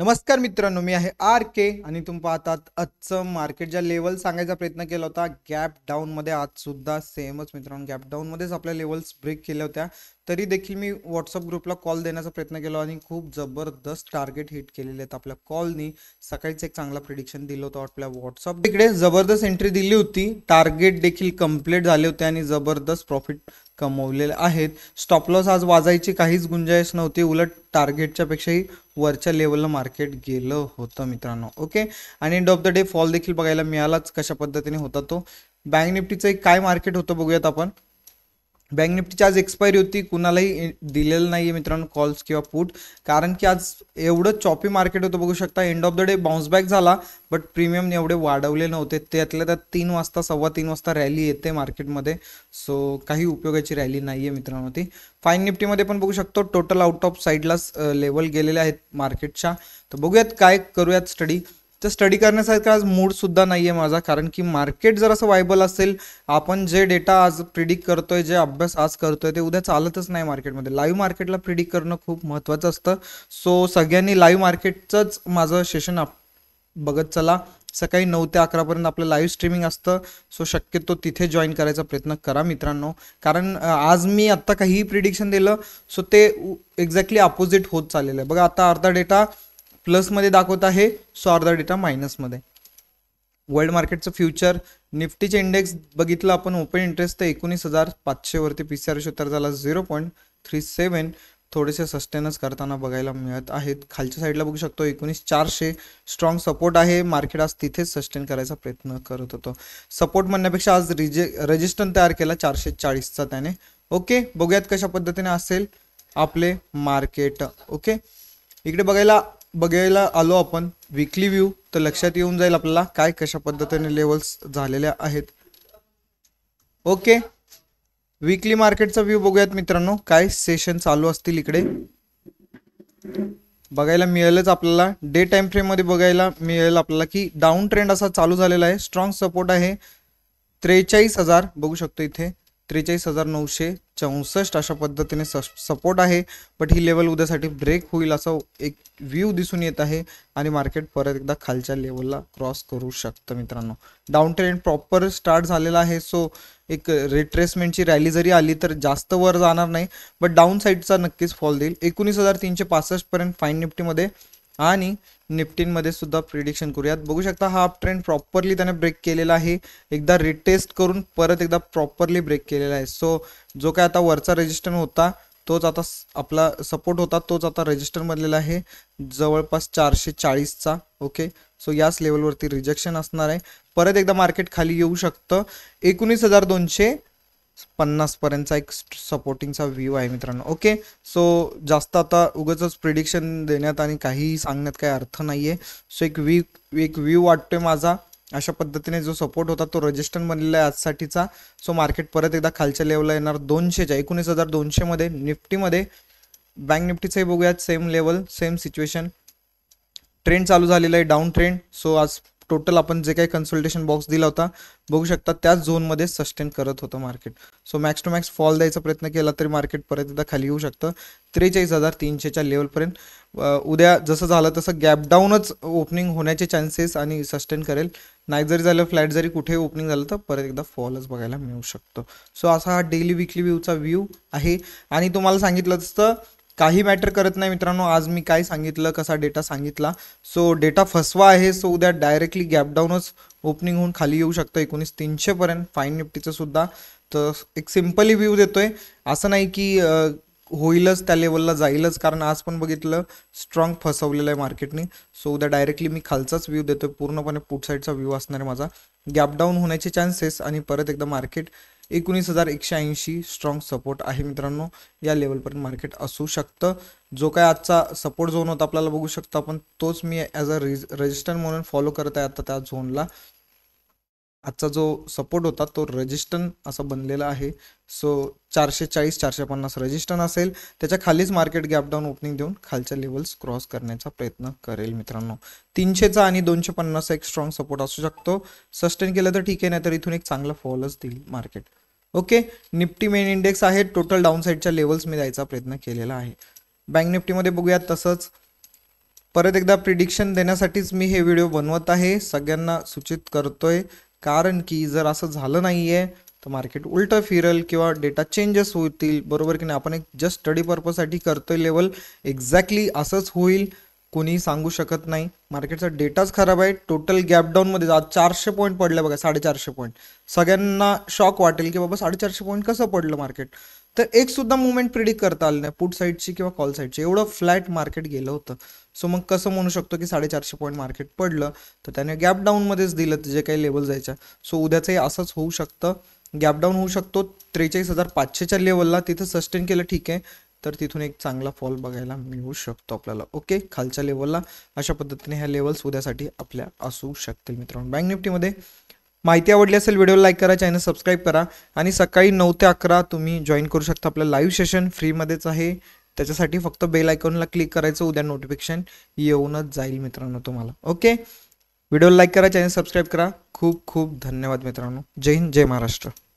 नमस्कार मित्रांनो मी आहे आर के आणि तुम्ही पाहतात आजचं मार्केटच्या लेवल सांगायचा प्रयत्न केला होता गॅप डाऊनमध्ये आज सुद्धा सेमच मित्रांनो गॅप डाऊनमध्येच आपल्या लेवल्स ब्रेक केल्या होत्या तरी देखील मी व्हॉट्सअप ग्रुपला कॉल देण्याचा प्रयत्न केला आणि खूप जबरदस्त टार्गेट हिट केलेले आहेत आपल्या कॉलनी सकाळीच एक चांगला प्रिडिक्शन दिलं होतं आपल्या व्हॉट्सअप तिकडे जबरदस्त एंट्री दिली होती टार्गेट देखील कम्प्लीट झाले होते आणि जबरदस्त प्रॉफिट कमवलेले आहेत लॉस आज वाजायची काहीच गुंजाईश नव्हती उलट टार्गेटच्या पेक्षाही वरच्या लेवलला मार्केट गेलं होतं मित्रांनो ओके आणि end of the day fall देखील बघायला मिळालाच कशा पद्धतीने होता तो बँक निफ्टीचं एक काय मार्केट होतं बघूयात आपण बँक निफ्टीची आज एक्सपायरी होती कुणालाही दिलेलं नाही आहे मित्रांनो कॉल्स किंवा पुट कारण की आज एवढं चॉपी मार्केट होतं बघू शकता end of the day bounce back झाला बट प्रीमियम एवढे वाढवले नव्हते त्यातल्या त्यात तीन वाजता सव्वा तीन वाजता रॅली येते मार्केटमध्ये सो काही उपयोगाची रॅली नाही आहे मित्रांनो ती फाईन निफ्टीमध्ये पण बघू शकतो टोटल आउट ऑफ साईडलाच लेवल गेलेले आहेत मार्केटच्या तर बघूयात काय करूयात स्टडी तर स्टडी करण्यासारखा आज मूडसुद्धा नाही आहे माझा कारण की मार्केट जर असं वायबल असेल आपण जे डेटा आज प्रिडिक्ट करतोय जे अभ्यास आज करतोय ते उद्या चालतच नाही मार्केटमध्ये लाईव्ह मार्केटला प्रिडिक्ट करणं खूप महत्त्वाचं असतं सो सगळ्यांनी लाईव्ह मार्केटचंच माझं सेशन आप बघत चला सकाळी नऊ ते अकरापर्यंत आपलं लाईव्ह स्ट्रीमिंग असतं सो शक्यतो तिथे जॉईन करायचा प्रयत्न करा मित्रांनो कारण आज मी आत्ता काहीही प्रिडिक्शन दिलं सो ते एक्झॅक्टली अपोजिट होत चाललेलं आहे बघा आता अर्धा डेटा प्लसमध्ये दाखवत आहे सो अर्धा डेटा मायनसमध्ये वर्ल्ड मार्केटचं फ्युचर निफ्टीचे इंडेक्स बघितलं आपण ओपन इंटरेस्ट तर एकोणीस हजार पाचशेवरती पी सी आर तर झाला झिरो पॉईंट थ्री सेवन थोडेसे सस्टेनच करताना बघायला मिळत आहेत खालच्या साईडला बघू शकतो एकोणीस चारशे स्ट्रॉंग सपोर्ट आहे मार्केट आज तिथेच सस्टेन करायचा प्रयत्न करत होतो सपोर्ट म्हणण्यापेक्षा आज रिजे रजिस्टन तयार केला चारशे चाळीसचा त्याने ओके बघूयात कशा पद्धतीने असेल आपले मार्केट ओके इकडे बघायला बघायला आलो आपण विकली व्ह्यू तर लक्षात येऊन जाईल आपल्याला काय कशा पद्धतीने लेवल्स झालेल्या आहेत ओके विकली मार्केटचा व्ह्यू बघूयात मित्रांनो काय सेशन चालू असतील इकडे बघायला मिळेलच आपल्याला डे टाइम फ्रेम मध्ये बघायला मिळेल आपल्याला की डाऊन ट्रेंड असा चालू झालेला आहे स्ट्रॉंग सपोर्ट आहे त्रेचाळीस हजार बघू शकतो इथे त्रेचाळीस हजार नऊशे चौसष्ट अशा पद्धतीने स सपोर्ट आहे बट ही लेवल उद्यासाठी ब्रेक होईल असं एक व्ह्यू दिसून येत आहे आणि मार्केट परत एकदा खालच्या लेवलला क्रॉस करू शकतं मित्रांनो डाऊन ट्रेंड प्रॉपर स्टार्ट झालेला आहे सो एक रिट्रेसमेंटची रॅली जरी आली तर जास्त वर जाणार नाही बट डाऊन साईडचा नक्कीच फॉल देईल एकोणीस हजार तीनशे पासष्टपर्यंत फाईन निफ्टीमध्ये आणि निफ्टीनमध्ये सुद्धा प्रिडिक्शन करूयात बघू शकता हा ट्रेंड प्रॉपरली त्याने ब्रेक केलेला आहे एकदा रिटेस्ट करून परत एकदा प्रॉपरली ब्रेक केलेला आहे सो जो काय आता वरचा रेजिस्टर होता तोच आता आपला सपोर्ट होता तोच आता रजिस्टर बनलेला आहे जवळपास चारशे चाळीसचा ओके सो याच लेवलवरती रिजेक्शन असणार आहे परत एकदा मार्केट खाली येऊ शकतं एकोणीस हजार दोनशे पन्नासपर्यंतचा एक सपोर्टिंगचा व्ह्यू आहे मित्रांनो ओके सो जास्त आता उगाच प्रिडिक्शन देण्यात आणि काहीही सांगण्यात काही अर्थ नाही आहे सो एक व्ही एक व्ह्यू वाटतोय माझा अशा पद्धतीने जो सपोर्ट होता तो रजिस्टर बनलेला आहे आजसाठीचा सो मार्केट परत एकदा खालच्या लेवलला येणार दोनशेच्या एकोणीस हजार दोनशेमध्ये निफ्टीमध्ये बँक निफ्टीचंही बघूयात same level same situation trend चालू झालेला आहे डाऊन ट्रेंड सो आज टोटल आपण जे काही कन्सल्टेशन बॉक्स दिला होता बघू शकता त्याच झोनमध्ये सस्टेन करत होतं market so max to max fall द्यायचा प्रयत्न केला तरी मार्केट परत एकदा खाली येऊ शकतं त्रेचाळीस हजार तीनशेच्या लेवलपर्यंत उद्या जसं झालं तसं गॅपडाऊनच ओपनिंग होण्याचे चान्सेस आणि सस्टेन करेल नाही जरी झालं फ्लॅट जरी कुठे ओपनिंग झालं तर परत एकदा फॉलच बघायला मिळू शकतो सो असा हा डेली विकली व्ह्यूचा व्यू आहे आणि तुम्हाला सांगितलं असतं काही मॅटर करत नाही मित्रांनो आज मी काय सांगितलं कसा डेटा सांगितला सो डेटा फसवा आहे सो उद्या डायरेक्टली गॅपडाऊनच ओपनिंग होऊन खाली येऊ शकतं एकोणीस तीनशेपर्यंत फाईन निफ्टीचं सुद्धा तर एक सिम्पली व्ह्यू देतोय असं नाही की होईलच त्या लेवलला जाईलच कारण आज पण बघितलं स्ट्रॉंग फसवलेलं आहे मार्केटने सो उद्या डायरेक्टली मी खालचाच व्ह्यू देतोय पूर्णपणे पुट साईडचा व्ह्यू असणार आहे माझा गॅपडाऊन होण्याचे चान्सेस आणि परत एकदा मार्केट एकोणीस हजार एकशे ऐंशी स्ट्रॉंग सपोर्ट आहे मित्रांनो या लेवलपर्यंत मार्केट असू शकतं जो काय आजचा सपोर्ट झोन होता आपल्याला बघू शकतो आपण तोच मी ॲज अ रिज रजिस्टर म्हणून फॉलो करत आहे आता त्या झोनला आजचा जो सपोर्ट होता तो रजिस्टन असा बनलेला आहे सो चारशे चाळीस चारशे पन्नास रजिस्टन असेल त्याच्या खालीच मार्केट गॅपडाऊन ओपनिंग देऊन खालच्या लेवल्स क्रॉस करण्याचा प्रयत्न करेल मित्रांनो तीनशेचा आणि दोनशे पन्नासचा एक स्ट्रॉंग सपोर्ट असू शकतो सस्टेन केलं तर ठीक आहे नाही तर इथून एक चांगला फॉलच देईल market okay Nifty main index आहे टोटल डाऊन साईडच्या लेवल्स मी द्यायचा प्रयत्न केलेला आहे बँक निफ्टीमध्ये बघूया तसंच परत एकदा प्रिडिक्शन देण्यासाठीच मी हे व्हिडिओ बनवत आहे सगळ्यांना सूचित करतोय कारण की जर असं झालं नाहीये तर मार्केट उलटं फिरल किंवा डेटा चेंजेस होतील बरोबर की नाही आपण एक जस्ट स्टडी पर्पजसाठी करतोय लेवल एक्झॅक्टली असंच होईल कोणीही सांगू शकत नाही मार्केटचा डेटाच खराब आहे टोटल गॅपडाऊनमध्ये आज चारशे पॉईंट पडले बघा साडेचारशे पॉईंट सगळ्यांना शॉक वाटेल की बाबा साडेचारशे पॉईंट कसं पडलं मार्केट तर एक सुद्धा मुवमेंट प्रिडिक्ट करता आलं नाही पुट साईडची किंवा कॉल साईडची एवढं फ्लॅट मार्केट गेलं होतं सो मग कसं म्हणू शकतो की साडेचारशे पॉईंट मार्केट पडलं तर त्याने गॅप डाऊनमध्येच दिलं जे काही लेवल जायच्या सो उद्याचंही असंच होऊ शकतं गॅप डाऊन होऊ शकतो त्रेचाळीस हजार पाचशेच्या लेवलला तिथं सस्टेन केलं ठीक आहे तर तिथून एक चांगला फॉल बघायला मिळू शकतो आपल्याला ओके खालच्या लेवलला अशा पद्धतीने ह्या लेवल्स उद्यासाठी आपल्या असू शकतील मित्रांनो बँक निफ्टीमध्ये माहिती आवडली असेल व्हिडिओला लाईक करा चॅनल सबस्क्राईब करा आणि सकाळी नऊ ते अकरा तुम्ही जॉईन करू शकता आपलं लाईव्ह सेशन फ्रीमध्येच आहे त्याच्यासाठी फक्त बेल आयकॉनला क्लिक करायचं उद्या नोटिफिकेशन येऊनच जाईल मित्रांनो तुम्हाला ओके व्हिडिओला लाईक करा चॅनल सबस्क्राईब करा खूप खूप धन्यवाद मित्रांनो जय हिंद जय महाराष्ट्र